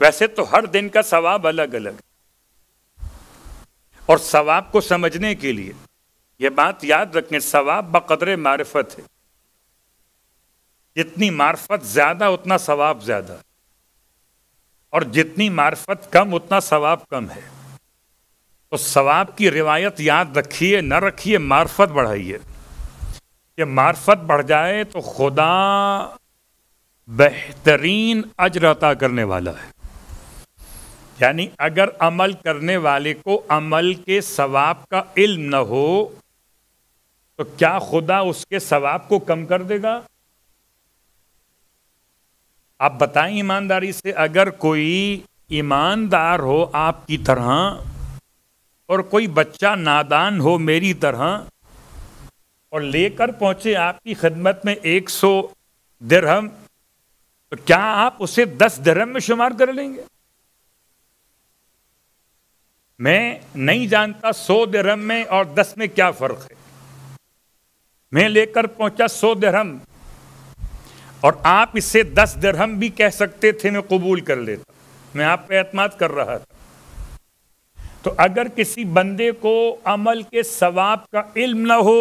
वैसे तो हर दिन का सवाब अलग अलग और सवाब को समझने के लिए यह बात याद रखें सवाब बकदरे मार्फत है जितनी मार्फत ज्यादा उतना सवाब ज्यादा और जितनी मार्फत कम उतना सवाब कम है तो सवाब की रिवायत याद रखिए न रखिए मार्फत बढ़ाइए ये मार्फत बढ़ जाए तो खुदा बेहतरीन अजर अता करने वाला है यानी अगर अमल करने वाले को अमल के सवाब का इल्म न हो तो क्या खुदा उसके सवाब को कम कर देगा आप बताएं ईमानदारी से अगर कोई ईमानदार हो आपकी तरह और कोई बच्चा नादान हो मेरी तरह और लेकर पहुंचे आपकी खदमत में एक सौ दरहम तो क्या आप उसे दस दरहम में शुमार कर लेंगे मैं नहीं जानता सौ दरहम में और दस में क्या फ़र्क है मैं लेकर पहुंचा सौ दरहम और आप इसे दस दरहम भी कह सकते थे मैं कबूल कर लेता मैं आप पे एतमाद कर रहा था तो अगर किसी बंदे को अमल के सवाब का इल्म ना हो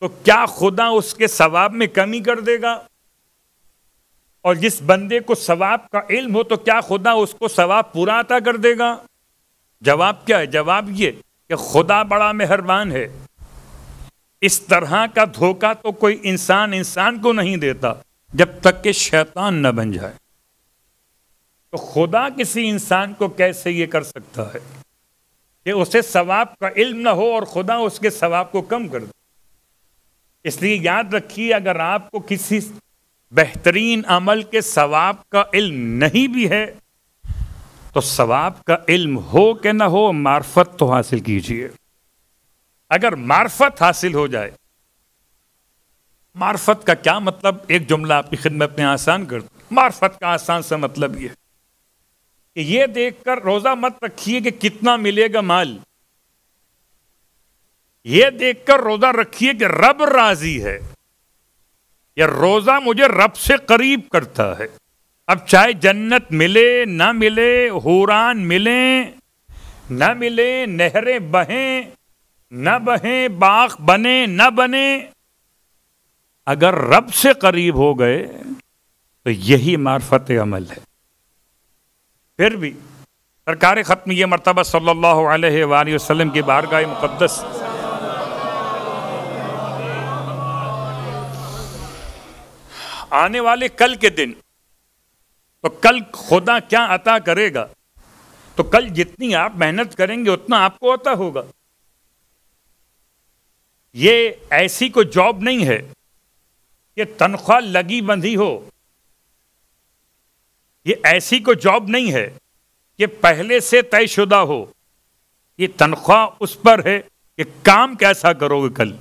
तो क्या खुदा उसके सवाब में कमी कर देगा और जिस बंदे को सवाब का इल्म हो तो क्या खुदा उसको सवाब पूरा अता कर देगा जवाब क्या है जवाब ये कि खुदा बड़ा मेहरबान है इस तरह का धोखा तो कोई इंसान इंसान को नहीं देता जब तक कि शैतान न बन जाए तो खुदा किसी इंसान को कैसे ये कर सकता है कि उसे सवाब का इल्म ना हो और खुदा उसके सवाब को कम कर दे इसलिए याद रखिए अगर आपको किसी बेहतरीन अमल के सवाब का इल्म नहीं भी है तो सवाब का इल्म हो कि ना हो मार्फत तो हासिल कीजिए अगर मार्फत हासिल हो जाए मार्फत का क्या मतलब एक जुमला आपकी खिदमत में आसान कर मार्फत का आसान सा मतलब यह है कि ये देखकर रोजा मत रखिए कि कितना मिलेगा माल ये देखकर रोजा रखिए कि रब राजी है यह रोजा मुझे रब से करीब करता है अब चाहे जन्नत मिले ना मिले हुरान मिले ना मिले नहरें बहें न बहें बाग बने न बने अगर रब से करीब हो गए तो यही मार्फत अमल है फिर भी सरकार ख़त्म ये मरतबा सल्ला वसम की बारगाह मुक़दस आने वाले कल के दिन तो कल खुदा क्या अता करेगा तो कल जितनी आप मेहनत करेंगे उतना आपको अता होगा ये ऐसी कोई जॉब नहीं है ये तनख्वाह लगी बंधी हो ये ऐसी कोई जॉब नहीं है ये पहले से तयशुदा हो ये तनख्वाह उस पर है कि काम कैसा करोगे कल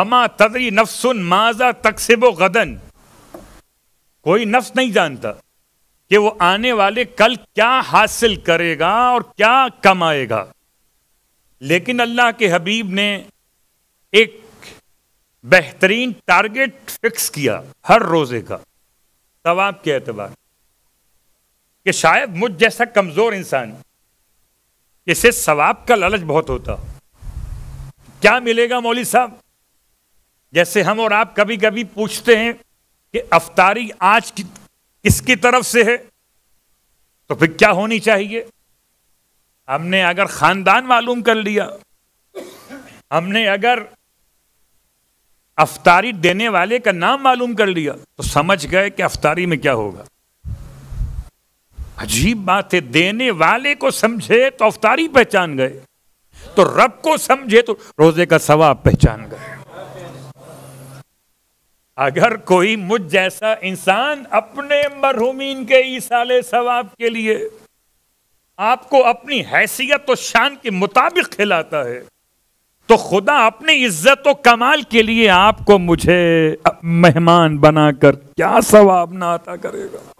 अमा तदरी नफसुन माजा तकसिब गदन कोई नफ्स नहीं जानता कि वो आने वाले कल क्या हासिल करेगा और क्या कमाएगा लेकिन अल्लाह के हबीब ने एक बेहतरीन टारगेट फिक्स किया हर रोज़े का तवाब के अतबार कि शायद मुझ जैसा कमज़ोर इंसान इसे सवाब का ललच बहुत होता क्या मिलेगा मौली साहब जैसे हम और आप कभी कभी पूछते हैं कि अफतारी आज कि, किसकी तरफ से है तो फिर क्या होनी चाहिए हमने अगर ख़ानदान मालूम कर लिया हमने अगर अफतारी देने वाले का नाम मालूम कर लिया तो समझ गए कि अफतारी में क्या होगा अजीब बात है देने वाले को समझे तो अफतारी पहचान गए तो रब को समझे तो रोजे का सवाब पहचान गए अगर कोई मुझ जैसा इंसान अपने मरहूमीन के ईसाले सवाब के लिए आपको अपनी हैसियत और शान के मुताबिक खिलाता है तो खुदा अपनी इज्जत और कमाल के लिए आपको मुझे मेहमान बनाकर क्या सवाब ना आता करेगा